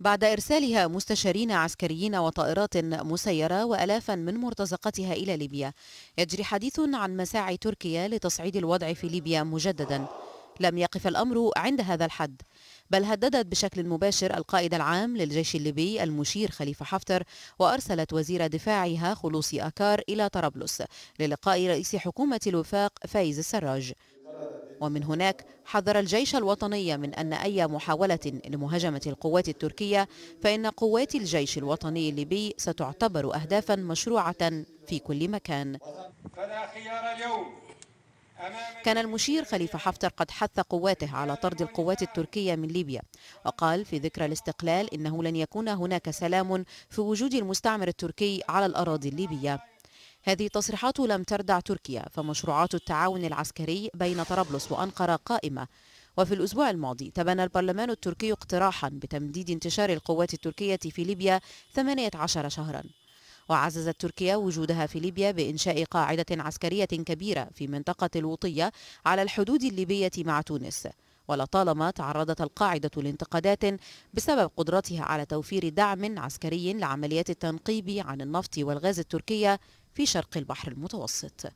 بعد إرسالها مستشارين عسكريين وطائرات مسيرة وألافا من مرتزقتها إلى ليبيا يجري حديث عن مساعي تركيا لتصعيد الوضع في ليبيا مجددا لم يقف الأمر عند هذا الحد بل هددت بشكل مباشر القائد العام للجيش الليبي المشير خليفة حفتر وأرسلت وزير دفاعها خلوصي أكار إلى طرابلس للقاء رئيس حكومة الوفاق فايز السراج ومن هناك حذر الجيش الوطني من أن أي محاولة لمهاجمة القوات التركية فإن قوات الجيش الوطني الليبي ستعتبر أهدافا مشروعة في كل مكان كان المشير خليفة حفتر قد حث قواته على طرد القوات التركية من ليبيا وقال في ذكرى الاستقلال إنه لن يكون هناك سلام في وجود المستعمر التركي على الأراضي الليبية هذه التصريحات لم تردع تركيا فمشروعات التعاون العسكري بين طرابلس وأنقرة قائمة وفي الأسبوع الماضي تبنى البرلمان التركي اقتراحا بتمديد انتشار القوات التركية في ليبيا 18 شهرا وعززت تركيا وجودها في ليبيا بإنشاء قاعدة عسكرية كبيرة في منطقة الوطية على الحدود الليبية مع تونس ولطالما تعرضت القاعدة لانتقادات بسبب قدرتها على توفير دعم عسكري لعمليات التنقيب عن النفط والغاز التركية في شرق البحر المتوسط